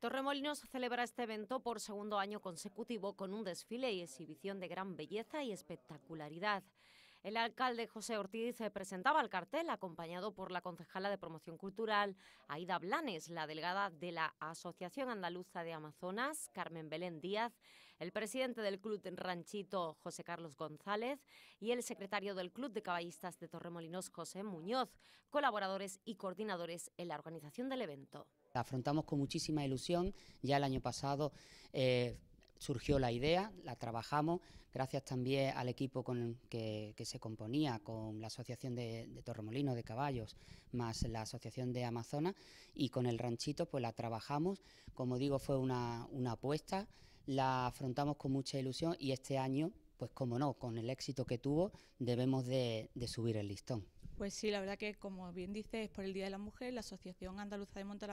Torremolinos celebra este evento por segundo año consecutivo con un desfile y exhibición de gran belleza y espectacularidad. El alcalde José Ortiz presentaba el cartel acompañado por la concejala de Promoción Cultural, Aida Blanes, la delegada de la Asociación Andaluza de Amazonas, Carmen Belén Díaz, el presidente del Club Ranchito, José Carlos González, y el secretario del Club de Caballistas de Torremolinos, José Muñoz, colaboradores y coordinadores en la organización del evento. La afrontamos con muchísima ilusión. Ya el año pasado eh, surgió la idea, la trabajamos, gracias también al equipo con que, se componía, con la Asociación de, Torremolinos de Caballos, más la Asociación de Amazonas, y con el ranchito, pues la trabajamos. Como digo, fue una apuesta, la afrontamos con mucha ilusión y este año pues como no, con el éxito que tuvo, debemos de, subir el listón. Pues sí, la verdad que como bien dices, por el Día de la Mujer, la Asociación Andaluza de Monta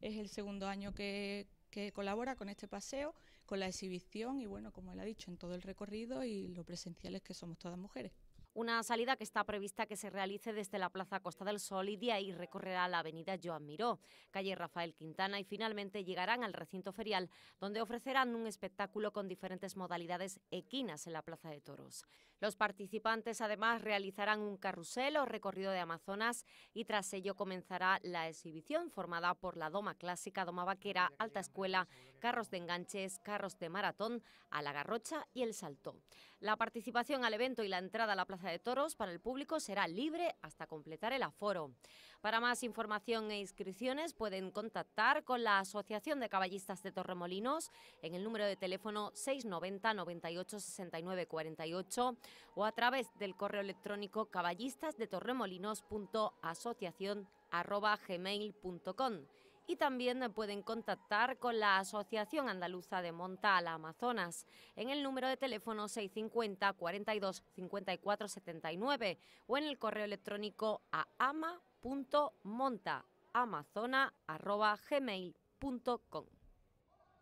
es el segundo año que, que colabora con este paseo, con la exhibición y bueno, como él ha dicho, en todo el recorrido y lo presenciales que somos todas mujeres. Una salida que está prevista que se realice desde la Plaza Costa del Sol y de ahí recorrerá la avenida Joan Miró, calle Rafael Quintana y finalmente llegarán al recinto ferial, donde ofrecerán un espectáculo con diferentes modalidades equinas en la Plaza de Toros. Los participantes además realizarán un carrusel o recorrido de Amazonas y tras ello comenzará la exhibición formada por la Doma Clásica, Doma Vaquera, Alta Escuela, carros de enganches, carros de maratón, a la garrocha y el salto. La participación al evento y la entrada a la Plaza de Toros para el público será libre hasta completar el aforo. Para más información e inscripciones pueden contactar con la Asociación de Caballistas de Torremolinos en el número de teléfono 690 98 69 48 o a través del correo electrónico caballistas de y también pueden contactar con la Asociación Andaluza de Monta la Amazonas en el número de teléfono 650 42 54 79 o en el correo electrónico a ama.montaamazona.gmail.com.